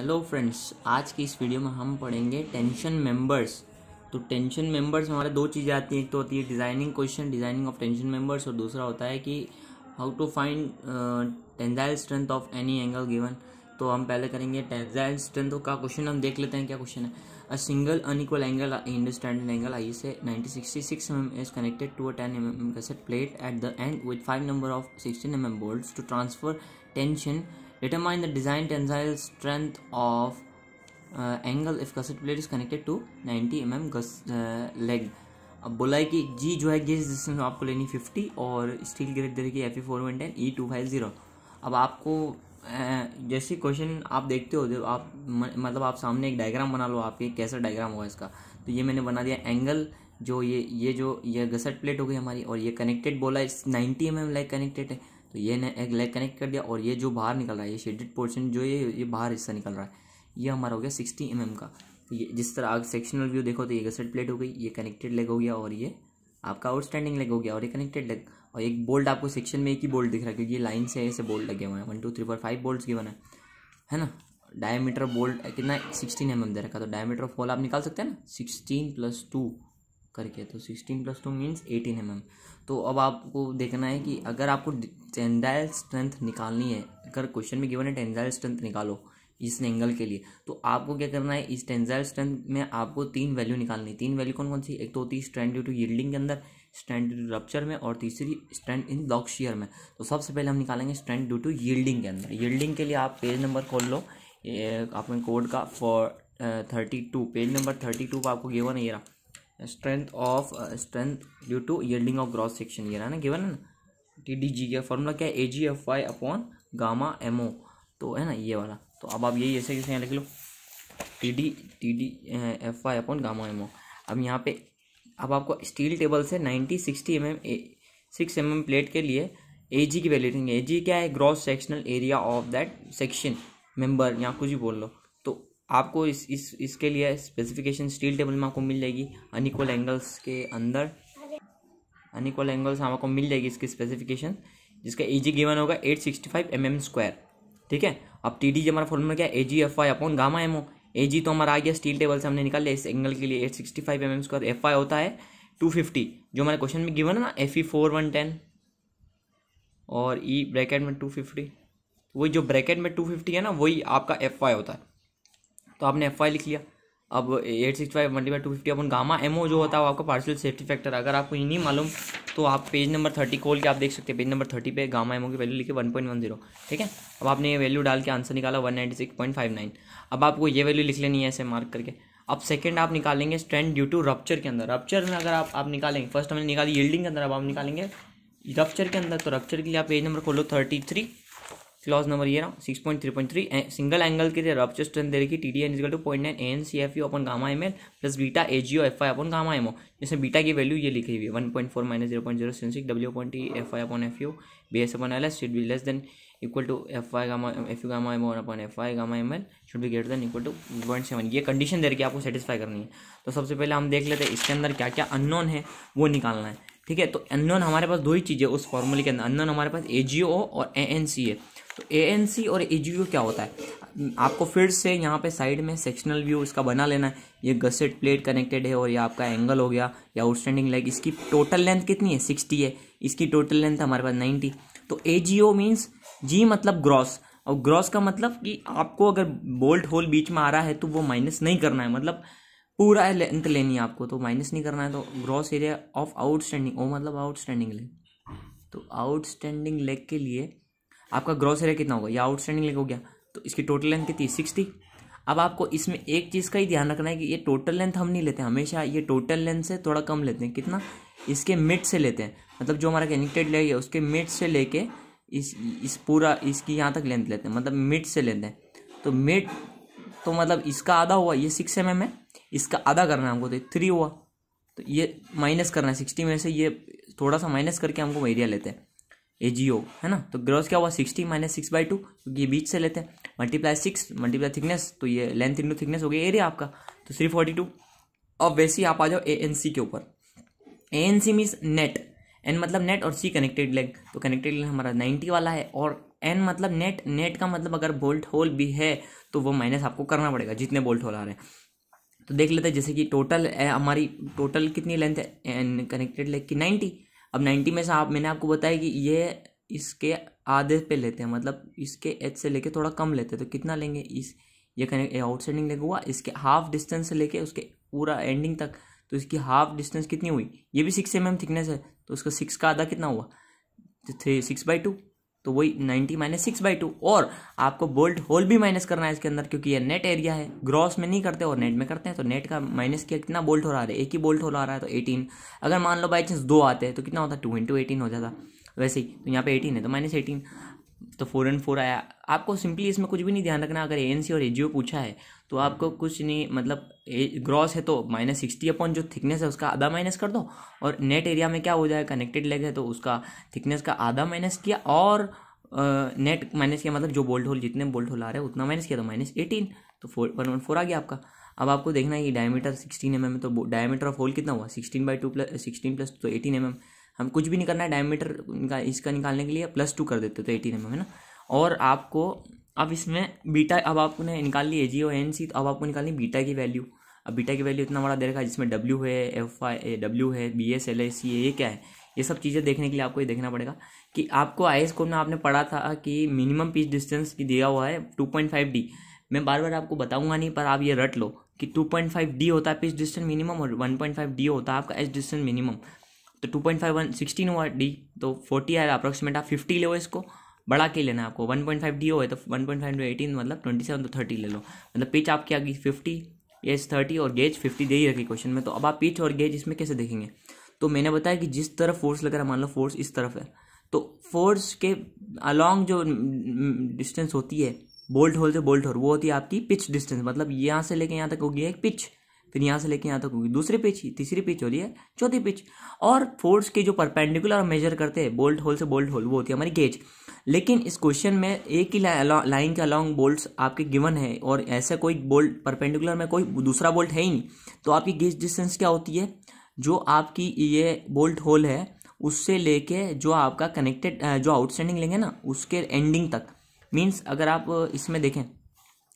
Hello friends आज की इस वीडियो में हम पढ़ेंगे टेंशन मेंबर्स तो टेंशन मेंबर्स हमारे दो चीज़ें आती हैं एक तो होती है designing question designing of tension members और दूसरा होता है कि how to find tensile strength of any angle given तो हम पहले करेंगे टेंजाइल स्ट्रेंथ का क्वेश्चन हम देख लेते हैं क्या क्वेश्चन है a single unequal angle in the standard angle I से 1966 mm is connected to M 10 mm plate at the end with five number of of M M bolt to transfer tension Determine the design tensile strength of uh, angle if cassette plate is connected to 90 mm gus, uh, leg. अब बोला है कि जी जो है gauge distance आपको लेनी 50 और steel grade दे रखी है F E four one ten E two five zero अब आपको uh, जैसे क्वेश्चन आप देखते हो जब आप मतलब आप सामने एक डायग्राम बना लो आपके कैसा डायग्राम होगा इसका तो ये मैंने बना दिया एंगल जो ये ये जो ये गसट प्लेट हो गई हमारी और ये कनेक्टेड बोला है ninety M M like connected है तो ये ने एक लेग कनेक्ट कर दिया और ये जो बाहर निकल रहा है ये शेडेड पोर्शन जो ये ये बाहर हिस्सा निकल रहा है ये हमारा हो गया सिक्सटी एम mm का तो ये जिस तरह आप सेक्शनल व्यू देखो तो ये गसेट प्लेट हो गई ये कनेक्टेड लेग हो गया और ये आपका आउटस्टैंडिंग लेग हो गया और ये कनेक्टेड लेग और एक बोल्ट आपको सेक्शन में एक ही बोल्ट दिख रहा है क्योंकि ये लाइन से ऐसे बोल्ट लगे हुए हैं one two three four five bolt के बना है ना डायमीटर बोल्ट कितना सिक्सटीन एम एम दे रखा तो डायमीटर ऑफ होल आप निकाल सकते हैं ना सिक्सटीन प्लस टू करके तो sixteen plus two means eighteen M M तो अब आपको देखना है कि अगर आपको टेंजाइल स्ट्रेंथ निकालनी है अगर क्वेश्चन में गिवन है टेंजाइल स्ट्रेंथ निकालो इस एंगल के लिए तो आपको क्या करना है इस टेंजाइल स्ट्रेंथ में आपको तीन वैल्यू निकालनी तीन वैल्यू कौन कौन सी एक तो होती है स्ट्रेंथ ड्यू टू यील्डिंग के अंदर स्ट्रेंथ ड्यू टू रप्चर में और तीसरी स्ट्रेंथ इन लॉक शेयर में तो सबसे पहले हम निकालेंगे स्ट्रेंथ ड्यू टू यील्डिंग के अंदर यील्डिंग के लिए आप पेज नंबर खोल लो आपने कोड का for thirty two page number thirty two पर आपको गिवन है ये रहा strength of strength due to yielding of gross section ये रहा ना गिवन है ना टी डी जी का फॉर्मूला क्या है A G F Y upon gamma M O तो है ना ये वाला तो अब आप यही ऐसे कैसे यहाँ लिख लो T D T D F Y upon gamma M O अब यहाँ पे अब आपको स्टील टेबल से ninety sixty M M A six M M plate के लिए ए जी की वैल्यू लिखेंगे ए जी क्या है gross sectional area of that section member यहाँ कुछ भी बोल लो आपको इस इस इसके लिए स्पेसिफिकेशन स्टील टेबल में आपको मिल जाएगी अनिकोल एंगल्स के अंदर अनिकोल एंगल्स आपको मिल जाएगी इसकी स्पेसिफिकेशन जिसका ए जी गिवन होगा eight sixty five M M square ठीक है अब टी डी जी हमारा फॉर्मूला क्या है A G F I upon gamma M O A G तो हमारा आ गया स्टील टेबल से हमने निकाल लिया इस एंगल के लिए eight sixty five M M square F I होता है टू फिफ्टी जो हमारे क्वेश्चन में गिवन है ना F E four one ten और ई e ब्रैकेट में टू फिफ्टी वही जो ब्रैकेट में टू फिफ्टी है ना वही आपका एफ आई होता है तो आपने एफ लिख लिया अब eight six five by two fifty upon gamma M जो होता है वो आपका पार्सल सेफ्टी फैक्टर अगर आपको ये नहीं मालूम तो आप पेज नंबर थर्टी खोल के आप देख सकते हैं पेज नंबर थर्टी पे गामा एम की वैल्यू लिखी वन पॉइंट वन जीरो ठीक है अब आपने ये वैल्यू डाल के आंसर निकाला one ninety six point five nine अब आपको ये वैल्यू लिख लेनी है ऐसे मार्क करके अब सेकंड आप निकालेंगे स्ट्रेंड ड्यू टू रप्चर के अंदर रप्चर में अगर आप आप निकालेंगे फर्स्ट हमने निकाली यील्डिंग के अंदर अब आप निकालेंगे रप्चर के अंदर तो रप्चर के लिए आप पेज नंबर खोलो थर्टी थ्री क्लॉज नंबर ये रहा six point three point three single angle के लिए रप्चर स्ट्रेंथ दे रखी T D N equal to point nine N C F U upon gamma M L plus beta A G O F I upon gamma M O जिसमें beta की value ये लिखी हुई है one point four minus zero point zero seven six W point T F I upon F U B S upon L S should be less than equal to F I gamma F U gamma M on upon F I gamma M L should be greater than equal to point seven ये condition दे रखी आपको satisfy करनी है तो सबसे पहले हम देख लेते हैं इसके अंदर क्या क्या अननोन है वो निकालना है ठीक है तो अननोन हमारे पास दो ही चीज़ें उस फॉर्मूले के अंदर अननोन हमारे पास ए और ए है तो ए और ए क्या होता है आपको फिर से यहाँ पे साइड में सेक्शनल व्यू इसका बना लेना है ये गसेट प्लेट कनेक्टेड है और ये आपका एंगल हो गया या आउटस्टैंडिंग लेग इसकी टोटल लेंथ कितनी है सिक्सटी है इसकी टोटल लेंथ हमारे पास नाइन्टी तो ए जी ओ मीन्स जी मतलब ग्रॉस और ग्रॉस का मतलब कि आपको अगर बोल्ट होल बीच में आ रहा है तो वो माइनस नहीं करना है मतलब पूरा लेंथ लेनी है आपको तो माइनस नहीं करना है तो ग्रॉस एरिया ऑफ आउटस्टैंडिंग ओ मतलब आउटस्टैंडिंग लेग तो आउटस्टैंडिंग लेग के लिए आपका ग्रॉस एरिया कितना होगा या आउटस्टैंडिंग लेग हो गया तो इसकी टोटल लेंथ कितनी सिक्सटी अब आपको इसमें एक चीज़ का ही ध्यान रखना है कि ये टोटल लेंथ हम नहीं लेते हमेशा ये टोटल लेंथ से थोड़ा कम लेते हैं कितना इसके मिड से लेते हैं मतलब जो हमारा कनेक्टेड लेग है उसके मिड से लेके इस इस पूरा इसकी यहाँ तक लेंथ लेते हैं मतलब मिड से लेते हैं तो मिड तो मतलब इसका आधा हुआ ये सिक्स एम एम है इसका आधा करना है हमको तो थ्री हुआ तो ये माइनस करना है सिक्सटी में से ये थोड़ा सा माइनस करके हमको एरिया लेते हैं ए जी ओ है ना तो ग्रॉस क्या हुआ sixty minus six by two क्योंकि ये बीच से लेते हैं मल्टीप्लाई सिक्स मल्टीप्लाई थिकनेस तो ये लेंथ इंटू थिकनेस हो गया एरिया आपका तो थ्री फोर्टी टू अब वैसे ही आप आ जाओ ए एन सी के ऊपर A N C means net N मतलब नेट और सी कनेक्टेड लेग तो कनेक्टेड लेग हमारा नाइन्टी वाला है और एन मतलब नेट नेट का मतलब अगर बोल्ट होल भी है तो वो माइनस आपको करना पड़ेगा जितने बोल्ट होल आ रहे हैं तो देख लेते हैं जैसे कि टोटल हमारी टोटल कितनी लेंथ है एन कनेक्टेड लेग की नाइन्टी अब नाइन्टी में से आप मैंने आपको बताया कि ये इसके आधे पे लेते हैं मतलब इसके एच से लेके थोड़ा कम लेते हैं तो कितना लेंगे इस ये कनेक्ट आउटसाइडिंग लेग हुआ इसके हाफ डिस्टेंस से लेके उसके पूरा एंडिंग तक तो इसकी हाफ डिस्टेंस कितनी हुई ये भी सिक्स एम एम थिकनेस है तो उसका सिक्स का आधा कितना हुआ थ्री सिक्स बाई टू तो वही ninety minus six by two और आपको बोल्ट होल भी माइनस करना है इसके अंदर क्योंकि ये नेट एरिया है ग्रॉस में नहीं करते और नेट में करते हैं तो नेट का माइनस किया कितना बोल्ट हो रहा है एक ही बोल्ट हो रहा है तो एटीन अगर मान लो बाई चांस दो आते हैं तो कितना होता है टू इंटू एटीन हो जाता वैसे ही तो यहाँ पे एटीन है तो माइनस एटीन तो फोर एंड फोर आया आपको सिंपली इसमें कुछ भी नहीं ध्यान रखना अगर ए और ए पूछा है तो आपको कुछ नहीं मतलब ग्रॉस है तो माइनस सिक्सटी अपॉन जो थिकनेस है उसका आधा माइनस कर दो और नेट एरिया में क्या हो जाए कनेक्टेड लेग है तो उसका थिकनेस का आधा माइनस किया और नेट माइनस किया मतलब जो बोल्ट होल जितने बोल्ट होल आ रहे हैं उतना माइनस किया तो माइनस एटीन तो फोर वन वन फोर आ गया आपका अब आपको देखना है कि डायमीटर सिक्सटीन एम एम तो डायमीटर ऑफ होल कितना हुआ sixteen by two plus sixteen plus तो एटीन एम एम हम कुछ भी नहीं करना है डायमीटर निका, इसका निकालने के लिए प्लस टू कर देते थे एटीन एम है ना और आपको अब इसमें बीटा अब आपने निकाल ली जी ओ एन सी तो अब आपको निकालनी बीटा की वैल्यू अब बीटा की वैल्यू इतना बड़ा दे रखा है जिसमें डब्ल्यू है एफ आई ए डब्ल्यू है B S L A C A क्या है ये सब चीज़ें देखने के लिए आपको ये देखना पड़ेगा कि आपको आई एस कोड में आपने पढ़ा था कि मिनिमम पिच डिस्टेंस की दिया हुआ है टू पॉइंट फाइव डी मैं बार बार आपको बताऊंगा नहीं पर आप ये रट लो कि टू पॉइंट फाइव डी होता है पिच डिस्टेंस मिनिमम और वन पॉइंट फाइव डी होता है आपका एच डिस्टेंस मिनिमम तो two point five one sixteen हुआ डी तो फोर्टी आया अप्रोक्सीमेट आप फिफ्टी ले लो इसको बड़ा के लेना है आपको वन पॉइंट फाइव डी हो तो वन पॉइंट फाइव एटीन मतलब ट्वेंटी सेवन तो थर्टी ले लो मतलब पिच आपकी आ गई फिफ्टी एज थर्टी और गेज फिफ्टी दे ही रखी क्वेश्चन में तो अब आप पिच और गेज इसमें कैसे देखेंगे तो मैंने बताया कि जिस तरफ फोर्स लग रहा है मान लो फोर्स इस तरफ है तो फोर्स के अलॉन्ग जो डिस्टेंस होती है बोल्ट होल से बोल्ट होल वो होती है आपकी पिच डिस्टेंस मतलब यहाँ से लेके यहाँ तक होगी एक पिच फिर यहाँ से लेके यहाँ तक होगी दूसरी पिच तीसरी पिच होती है चौथी पिच और फोर्स की जो परपेंडिकुलर मेजर करते हैं बोल्ट होल से बोल्ट होल वो होती है हमारी गेज लेकिन इस क्वेश्चन में एक ही लाइन के अलॉन्ग बोल्ट आपके गिवन है और ऐसा कोई बोल्ट परपेंडिकुलर में कोई दूसरा बोल्ट है ही नहीं तो आपकी गेज डिस्टेंस क्या होती है जो आपकी ये बोल्ट होल है उससे लेके जो आपका कनेक्टेड जो आउटस्टैंडिंग लेंगे ना उसके एंडिंग तक मीन्स अगर आप इसमें देखें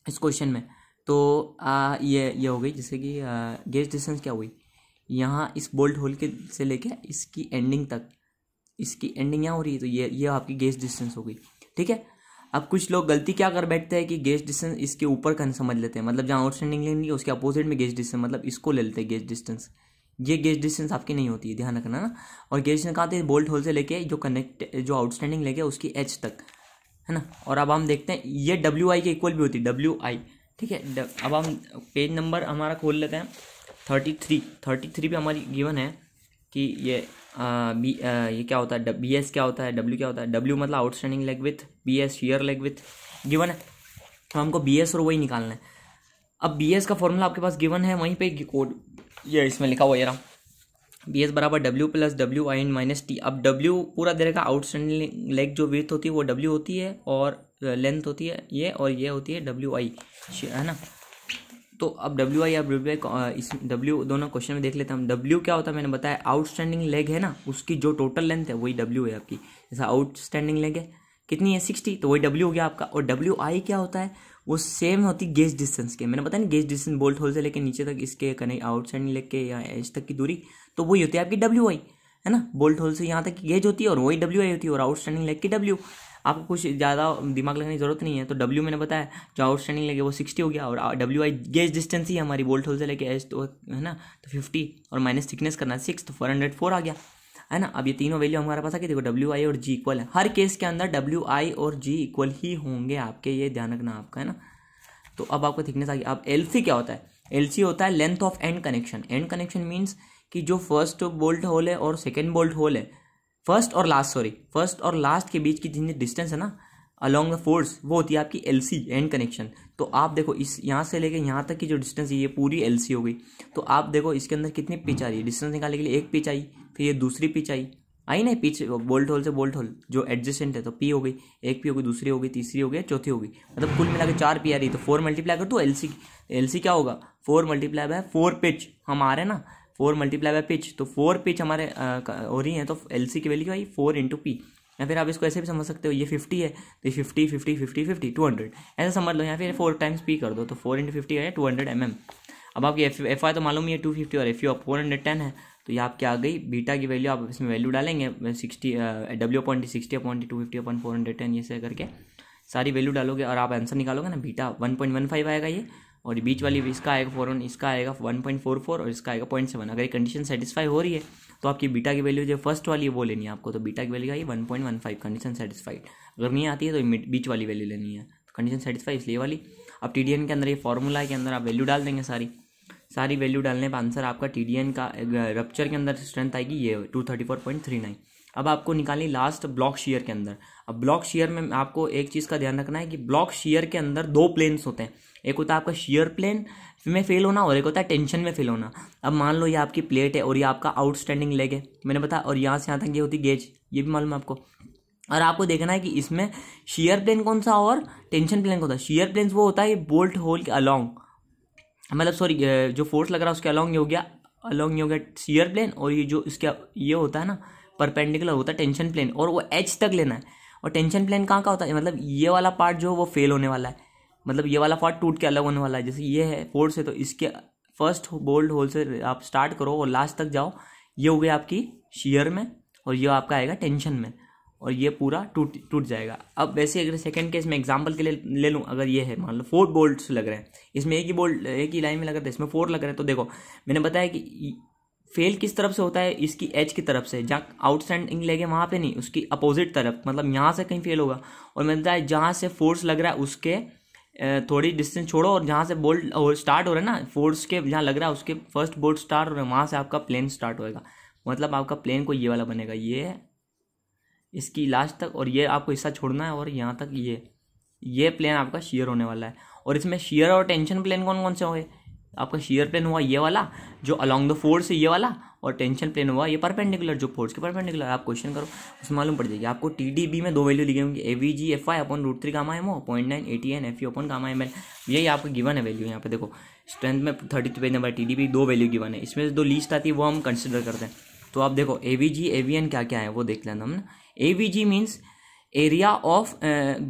इस क्वेश्चन में तो आ, ये ये हो गई जैसे कि गेज डिस्टेंस क्या हुई यहाँ इस बोल्ट होल के से लेके इसकी एंडिंग तक इसकी एंडिंग यहाँ हो रही है तो ये ये आपकी गेज डिस्टेंस हो गई ठीक है अब कुछ लोग गलती क्या कर बैठते हैं कि गेज डिस्टेंस इसके ऊपर कहीं समझ लेते हैं मतलब जहाँ आउटस्टैंडिंग है उसके अपोजिट में गेज डिस्टेंस मतलब इसको ले लेते हैं गेज डिस्टेंस ये गेज डिस्टेंस आपकी नहीं होती है ध्यान रखना ना और गेज डिस्टेंस कहाँ थे बोल्ट होल से लेके जो कनेक्ट जो आउटस्टैंडिंग लेके उसकी एच तक है ना और अब हम देखते हैं ये डब्ल्यू आई के इक्वल भी होती है डब्ल्यू आई ठीक है अब हम पेज नंबर हमारा खोल लेते हैं थर्टी थ्री थर्टी थ्री पर हमारी गिवन है कि ये आ, बी आ, ये क्या होता है बी एस क्या होता है डब्ल्यू क्या होता है डब्ल्यू मतलब outstanding leg with B S shear leg with given है तो हमको बी एस और वही निकालना है अब बी एस का फॉर्मूला आपके पास गिवन है वहीं पे कोड ये इसमें लिखा हुआ ये रहा बी एस बराबर W plus W I N minus T अब डब्ल्यू पूरा दे रहेगा आउटस्टैंडिंग लेग जो विथ होती है वो डब्ल्यू होती है और लेंथ होती है ये और ये होती है डब्ल्यू आई है ना तो अब डब्ल्यू आई अब डब्ल्यू आई इस डब्ल्यू दोनों क्वेश्चन में देख लेते हैं हम डब्ल्यू क्या होता है मैंने बताया आउटस्टैंडिंग लेग है ना उसकी जो टोटल लेंथ है वही डब्ल्यू है आपकी जैसा आउटस्टैंडिंग लेग है कितनी है सिक्सटी तो वही डब्ल्यू हो गया आपका और डब्ल्यू आई क्या होता है वो सेम होती गेज डिस्टेंस के मैंने बताया ना गेज डिस्टेंस बोल्ट होल से लेकर नीचे तक इसके कहीं आउटस्टैंडिंग लेग के या एज तक की दूरी तो वही होती है आपकी डब्ल्यू आई है ना बोल्ट होल से यहाँ तक गेज होती है और वही डब्ल्यू आई होती है और आउटस्टैंडिंग लेग की डब्ल्यू आपको कुछ ज़्यादा दिमाग लगाने की जरूरत नहीं है तो डब्ल्यू मैंने बताया जो आउटस्टैंडिंग लगे वो सिक्सटी हो गया और डब्ल्यू आई गेज डिस्टेंस ही हमारी बोल्ट होल से लेके एज तो है ना तो फिफ्टी और माइनस थिकनेस करना है सिक्स तो फोर हंड्रेड फोर आ गया है ना अब ये तीनों वैल्यू हमारे पास आ गई देखो डब्ल्यू आई और जी इक्वल है हर केस के अंदर डब्ल्यू आई और जी इक्वल ही होंगे आपके ये ध्यान रखना आपका है ना तो अब आपको थिकनेस आ गया अब एल सी क्या होता है एल सी होता है length of end connection end connection means कि जो फर्स्ट बोल्ट होल है और सेकेंड बोल्ट होल है फर्स्ट और लास्ट सॉरी फर्स्ट और लास्ट के बीच की जितनी डिस्टेंस है ना अलॉन्ग द फोर्स वो होती है आपकी एल सी एंड कनेक्शन तो आप देखो इस यहाँ से लेके यहाँ तक की जो डिस्टेंस है ये पूरी एल सी हो गई तो आप देखो इसके अंदर कितनी पिच आ रही है डिस्टेंस निकालने के लिए एक पिच आई फिर ये दूसरी पिच आई आई ना पिच बोल्ट होल से बोल्ट होल जो एडजस्टेंट है तो पी हो गई एक पी हो गई दूसरी हो गई तीसरी हो गई चौथी हो गई मतलब कुल मिला के चार पी आ रही तो फोर मल्टीप्लाई कर दो एल सी एल सी क्या होगा four multiply by four pitch हम आ रहे हैं ना फोर मल्टीप्लाई बाय पिच तो फोर पिच हमारे हो रही है तो एल सी की वैल्यू आई फोर इंटू पी या फिर आप इसको ऐसे भी समझ सकते हो ये फिफ्टी है तो fifty fifty fifty fifty two hundred ऐसा समझ लो या फिर फोर टाइम्स पी कर दो तो फोर इंटू फिफ्टी आया टू हंड्रेड एम एम अब आपकी एफ एफ आई तो मालूम ही है टू फिफ्टी और F U four hundred ten है तो ये आपकी आ गई बीटा की वैल्यू आप इसमें वैल्यू डालेंगे sixty W upon sixty upon two fifty upon four hundred ten ये से करके सारी वैल्यू डालोगे और आप आंसर निकालोगे ना beta one point one five आएगा ये और बीच वाली इसका आएगा फोर इसका आएगा वन पॉइंट फोर फोर और इसका आएगा पॉइंट सेवन अगर ये कंडीशन सेटिस्फाई हो रही है तो आपकी बीटा की वैल्यू जो फर्स्ट वाली है वो लेनी है आपको तो बीटा की वैल्यू आई one point one five condition satisfied अगर नहीं आती है तो बीच वाली वैल्यू लेनी है तो कंडीशन सेटिस्फाई इसलिए वाली अब टी के अंदर ये फॉर्मूला के अंदर आप वैल्यू डाल देंगे सारी सारी वैल्यू डालने पर आंसर आपका टी का रप्चर के अंदर स्ट्रेंथ आएगी ये two thirty four point three nine अब आपको निकालनी लास्ट ब्लॉक शेयर के अंदर अब ब्लॉक शेयर में आपको एक चीज़ का ध्यान रखना है कि ब्लॉक शेयर के अंदर दो प्लेन्स होते हैं एक होता है आपका शीयर प्लेन में फेल होना और एक होता है टेंशन में फेल होना अब मान लो ये आपकी प्लेट है और ये आपका आउटस्टैंडिंग लेग है मैंने बताया और यहाँ से यहाँ तक ये होती गेज ये भी मालूम है आपको और आपको देखना है कि इसमें शेयर प्लेन कौन सा और टेंशन प्लेन कौन सा शेयर प्लेन वो होता है बोल्ट होल के अलॉन्ग मतलब सॉरी जो फोर्स लग रहा है उसके अलॉन्ग ये हो गया अलॉन्ग ये हो गया शीयर प्लेन और ये जो इसका ये होता है ना परपेंडिकुलर होता है टेंशन प्लेन और वो एच तक लेना है और टेंशन प्लेन कहाँ का होता है मतलब ये वाला पार्ट जो है वो फेल होने वाला है मतलब ये वाला पार्ट टूट के अलग होने वाला है जैसे ये है फोर्स है तो इसके फर्स्ट बोल्ड होल से आप स्टार्ट करो और लास्ट तक जाओ ये हो गया आपकी शेयर में और ये आपका आएगा टेंशन में और ये पूरा टूट टूट जाएगा अब वैसे अगर सेकंड केस में एग्जांपल के लिए ले लूँ अगर ये है मान लो फोर बोल्ट्स लग रहे हैं इसमें एक ही बोल्ट एक ही लाइन में लग रहा है तो इसमें फोर लग रहे हैं तो देखो मैंने बताया कि फेल किस तरफ से होता है इसकी एच की तरफ से जहाँ आउटस्टैंडिंग लगे वहाँ पे नहीं उसकी अपोजिट तरफ मतलब यहाँ से कहीं फेल होगा और मैंने बताया जहाँ से फोर्स लग रहा है उसके थोड़ी डिस्टेंस छोड़ो और जहाँ से बोल्ट स्टार्ट हो रहा है ना फोर्स के जहाँ लग रहा है उसके फर्स्ट बोल्ट स्टार्ट हो रहा है वहाँ से आपका प्लेन स्टार्ट होएगा मतलब आपका प्लेन को ये वाला बनेगा ये इसकी लास्ट तक और ये आपको हिस्सा छोड़ना है और यहाँ तक ये ये प्लेन आपका शेयर होने वाला है और इसमें शेयर और टेंशन प्लेन कौन कौन से होंगे आपका शेयर प्लेन हुआ ये वाला जो अलॉन्ग द फोर्स ये वाला और टेंशन प्लेन हुआ ये परपेंडिकुलर जो फोर्स के परपेंडिकुलर आप क्वेश्चन करो उसमें मालूम पड़ जाएगी आपको टी डी बी में दो वैल्यू लिखी होंगी A V G F I upon root three gamma M O point nine A T N F U upon gamma M L यही आपको गिवन है वैल्यू यहाँ पे देखो स्ट्रेंथ में thirty page number T D B दो value given है इसमें जो लिस्ट आती है वो हम कंसिडर करते हैं तो आप देखो A V G A V N क्या क्या है वो देख लेना हमने A V G means area of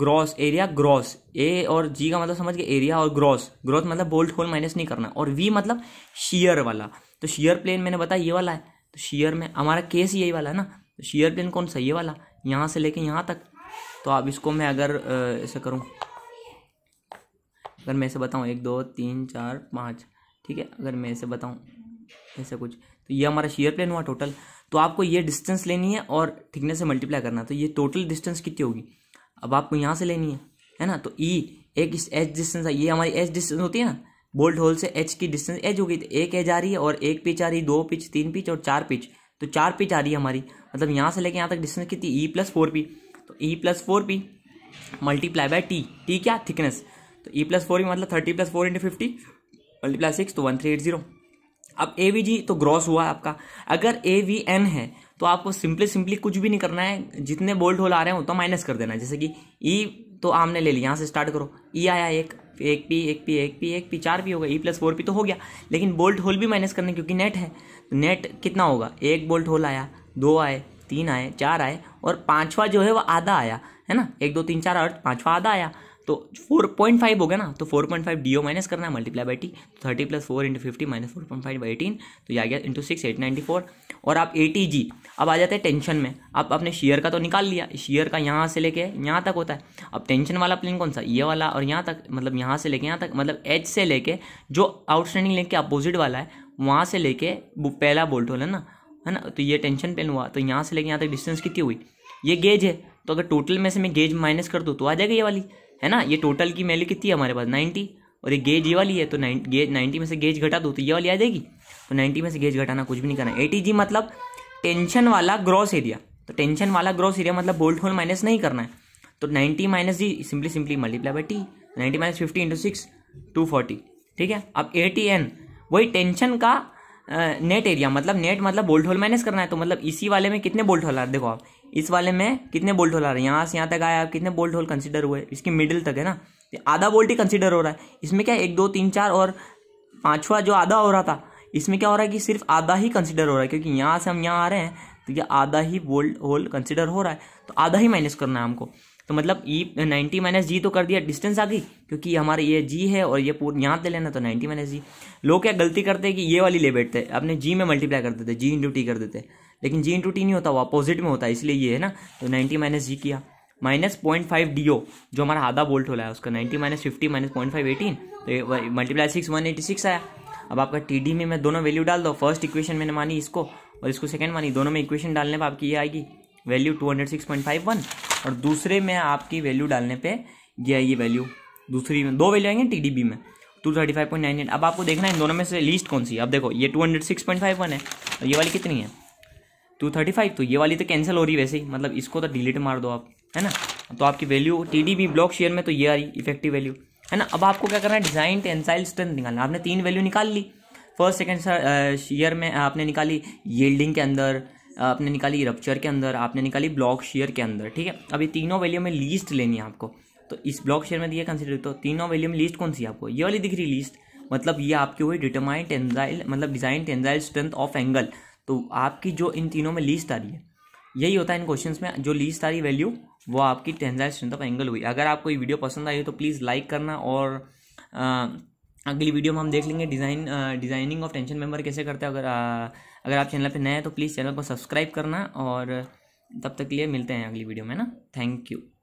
gross area gross A और जी का मतलब समझ गए एरिया और ग्रॉस ग्रोथ मतलब बोल्ट होल माइनस नहीं करना और वी मतलब शीयर वाला तो शीयर प्लेन मैंने बताया ये वाला है तो शीयर में हमारा केस यही वाला है ना तो शीयर प्लेन कौन सा ये वाला यहाँ से लेके यहाँ तक तो आप इसको मैं अगर uh, ऐसे करूँ अगर मैं ऐसे बताऊँ एक दो तीन चार पाँच ठीक है अगर मैं ऐसे बताऊँ ऐसे कुछ तो ये हमारा शेयर प्लेन हुआ टोटल तो आपको ये डिस्टेंस लेनी है और थिकनेस से मल्टीप्लाई करना है तो ये टोटल डिस्टेंस कितनी होगी अब आपको यहाँ से लेनी है है ना तो ई e, एक एच डिस्टेंस ये हमारी एच डिस्टेंस होती है ना बोल्ट होल से एच की डिस्टेंस एच हो गई तो एक एज आ रही है और एक पिच आ रही है दो पिच तीन पिच और चार पिच तो चार पिच आ रही है हमारी मतलब यहाँ से लेके यहाँ तक डिस्टेंस कितनी ई प्लस फोर पी तो E plus four P multiply by T T क्या थिकनेस तो ई प्लस फोर मतलब thirty plus four into fifty multiply six तो वन थ्री एट जीरो अब ए वी जी तो ग्रॉस हुआ है आपका अगर ए वी एन है तो आपको सिंपली सिंपली कुछ भी नहीं करना है जितने बोल्ट होल आ रहे हैं उतना तो माइनस कर देना है जैसे कि ई e तो आपने ले लिया यहाँ से स्टार्ट करो ई e आया एक एक पी एक पी एक पी एक पी चार पी होगा ई प्लस फोर पी तो हो गया लेकिन बोल्ट होल भी माइनस करने क्योंकि नेट है तो नेट कितना होगा एक बोल्ट होल आया दो आए तीन आए चार आए और पाँचवा जो है वह आधा आया है ना एक दो तीन चार आठ पाँचवा आधा आया तो फोर पॉइंट फाइव हो गया ना तो four point five D O minus करना है मल्टीप्लाई बाई टी तो thirty plus four into fifty minus four point five by eighteen तो यह आ गया into six eight ninety four और आप ए टी जी अब आ जाते हैं टेंशन में आप अपने शेयर का तो निकाल लिया शेयर का यहाँ से लेके यहाँ तक होता है अब टेंशन वाला प्लेन कौन सा ये वाला और यहाँ तक मतलब यहाँ से लेके यहाँ तक मतलब एच से लेके जो आउटस्टैंडिंग लेके के अपोजिट वाला है वहाँ से लेके पहला बोल्ट होल है ना है ना तो ये टेंशन पेन हुआ तो यहाँ से लेके यहाँ तक डिस्टेंस कितनी हुई ये गेज है तो अगर टोटल में से मैं गेज माइनस कर दूँ तो आ जाएगा ये वाली है ना ये टोटल की वैल्यू कितनी है हमारे पास नाइन्टी और ये गेज ये वाली है तो नाइन गेज नाइन्टी में से गेज घटा दो तो ये वाली आ जाएगी तो नाइन्टी में से गेज घटाना कुछ भी नहीं करना एटी जी मतलब टेंशन वाला ग्रॉस एरिया तो टेंशन वाला ग्रॉस एरिया मतलब बोल्ट होल माइनस नहीं करना है तो ninety minus G simply simply multiply by T ninety minus fifty into six two forty ठीक है अब ए टी एन वही टेंशन का नेट एरिया मतलब नेट मतलब बोल्ट होल माइनस करना है तो मतलब इसी वाले में कितने बोल्ट होल आ देखो आप इस वाले में कितने बोल्ट होल आ रहे हैं यहाँ से यहाँ तक आया आप कितने बोल्ट होल कंसिडर हुए इसकी मिडिल तक है ना आधा बोल्ट ही कंसिडर हो रहा है इसमें क्या एक दो तीन चार और पाँचवा जो आधा हो रहा था इसमें क्या हो रहा है कि सिर्फ आधा ही कंसिडर हो रहा है क्योंकि यहाँ से हम यहाँ आ रहे हैं तो ये आधा ही बोल्ट होल कंसिडर हो रहा है तो आधा ही माइनस करना है हमको तो मतलब ई नाइन्टी माइनस जी तो कर दिया डिस्टेंस आ गई क्योंकि हमारे ये जी है और ये पूरा यहाँ दे लेना तो नाइन्टी माइनस जी लोग क्या गलती करते हैं कि ये वाली ले बैठते हैं अपने जी में मल्टीप्लाई कर देते जी इंटू टी कर देते हैं लेकिन जी इंटू टी नहीं होता वो अपोजिट में होता है इसलिए ये है ना तो नाइन्टी माइनस जी किया minus point five D O जो हमारा आधा बोल्ट हो रहा है उसका ninety minus fifty minus point five eighteen तो multiply six one eighty six आया अब आपका टी डी में मैं दोनों वैल्यू डाल दो फर्स्ट इक्वेशन मैंने मानी इसको और इसको सेकेंड मानी दोनों में इक्वेशन डालने पर आपकी ये आएगी value two hundred six point five one और दूसरे में आपकी वैल्यू डालने पर यह आएगी वैल्यू दूसरी में दो वैल्यू आएंगे टी डी बी में two thirty five point nine eight अब आपको देखना है इन दोनों में से लीस्ट कौन सी अब देखो ये two hundred six point five one है और ये वाली कितनी है टू थर्टी फाइव तो ये वाली तो कैंसिल हो रही वैसे ही मतलब इसको तो डिलीट मार दो आप है ना तो आपकी value T D B block shear में तो ये आ रही इफेक्टिव वैल्यू है ना अब आपको क्या करना है डिजाइन टेंसाइल स्ट्रेंथ निकालना आपने तीन वैल्यू निकाल ली फर्स्ट सेकेंड शेयर में आपने निकाली येल्डिंग के अंदर आपने निकाली रप्चर के अंदर आपने निकाली ब्लॉक शेयर के अंदर ठीक है अभी तीनों वैल्यू में लिस्ट लेनी है आपको तो इस ब्लॉक शेयर में दिया कंसिडर तो तीनों वैल्यू में लिस्ट कौन सी आपको ये वाली दिख रही लिस्ट मतलब ये आपकी हुई डिटरमाइन टेंजाइल मतलब design tensile strength of angle तो आपकी जो इन तीनों में लीस्ट आ रही है यही होता है इन क्वेश्चंस में जो लीस्ट आ रही वैल्यू वो आपकी टेंसाइल स्ट्रेंथ ऑफ एंगल हुई अगर आपको ये वीडियो पसंद आई हो तो प्लीज़ लाइक करना और आ, अगली वीडियो में हम देख लेंगे design designing of tension member कैसे करते हैं अगर आ, अगर आप चैनल पर नए हैं तो प्लीज़ चैनल को सब्सक्राइब करना और तब तक के लिए मिलते हैं अगली वीडियो में ना थैंक यू